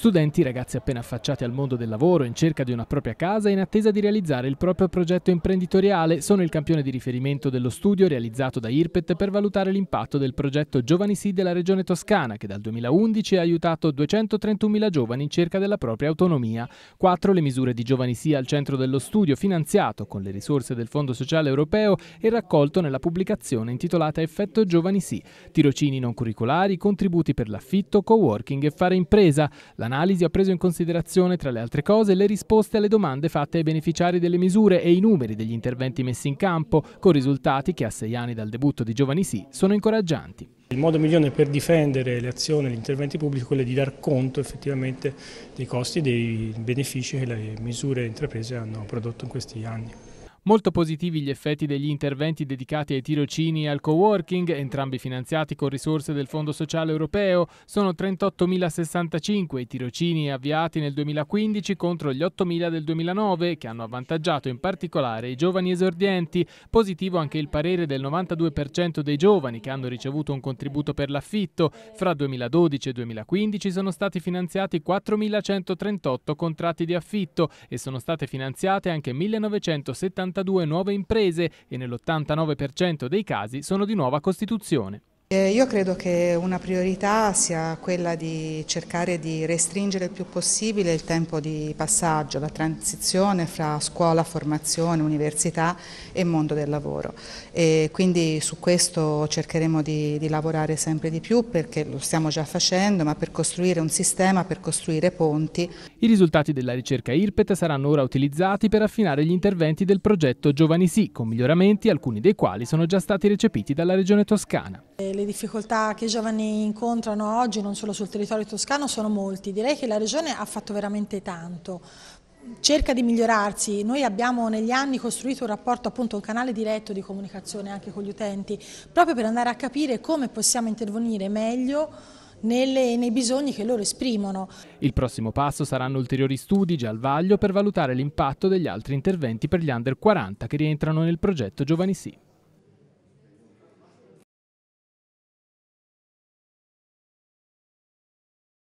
Studenti, ragazzi appena affacciati al mondo del lavoro in cerca di una propria casa in attesa di realizzare il proprio progetto imprenditoriale sono il campione di riferimento dello studio realizzato da IRPET per valutare l'impatto del progetto Giovani Sì della Regione Toscana che dal 2011 ha aiutato 231.000 giovani in cerca della propria autonomia. Quattro le misure di Giovani Sì al centro dello studio finanziato con le risorse del Fondo Sociale Europeo e raccolto nella pubblicazione intitolata Effetto Giovani Sì. Tirocini non curriculari, contributi per l'affitto, co-working e fare impresa. La L'analisi ha preso in considerazione, tra le altre cose, le risposte alle domande fatte ai beneficiari delle misure e i numeri degli interventi messi in campo, con risultati che a sei anni dal debutto di Giovani Sì sono incoraggianti. Il modo migliore per difendere le azioni e gli interventi pubblici è quello di dar conto effettivamente dei costi e dei benefici che le misure intraprese hanno prodotto in questi anni. Molto positivi gli effetti degli interventi dedicati ai tirocini e al co-working, entrambi finanziati con risorse del Fondo Sociale Europeo. Sono 38.065 i tirocini avviati nel 2015 contro gli 8.000 del 2009, che hanno avvantaggiato in particolare i giovani esordienti. Positivo anche il parere del 92% dei giovani che hanno ricevuto un contributo per l'affitto. Fra 2012 e 2015 sono stati finanziati 4.138 contratti di affitto e sono state finanziate anche 1.970 72 nuove imprese e nell'89% dei casi sono di nuova costituzione. Eh, io credo che una priorità sia quella di cercare di restringere il più possibile il tempo di passaggio, la transizione fra scuola, formazione, università e mondo del lavoro. E quindi su questo cercheremo di, di lavorare sempre di più perché lo stiamo già facendo, ma per costruire un sistema, per costruire ponti. I risultati della ricerca IRPET saranno ora utilizzati per affinare gli interventi del progetto Giovani Sì, con miglioramenti, alcuni dei quali sono già stati recepiti dalla Regione Toscana. Eh, le difficoltà che i giovani incontrano oggi, non solo sul territorio toscano, sono molti. Direi che la Regione ha fatto veramente tanto cerca di migliorarsi. Noi abbiamo negli anni costruito un rapporto, appunto un canale diretto di comunicazione anche con gli utenti, proprio per andare a capire come possiamo intervenire meglio nelle, nei bisogni che loro esprimono. Il prossimo passo saranno ulteriori studi già al vaglio per valutare l'impatto degli altri interventi per gli under 40 che rientrano nel progetto Giovani Sì.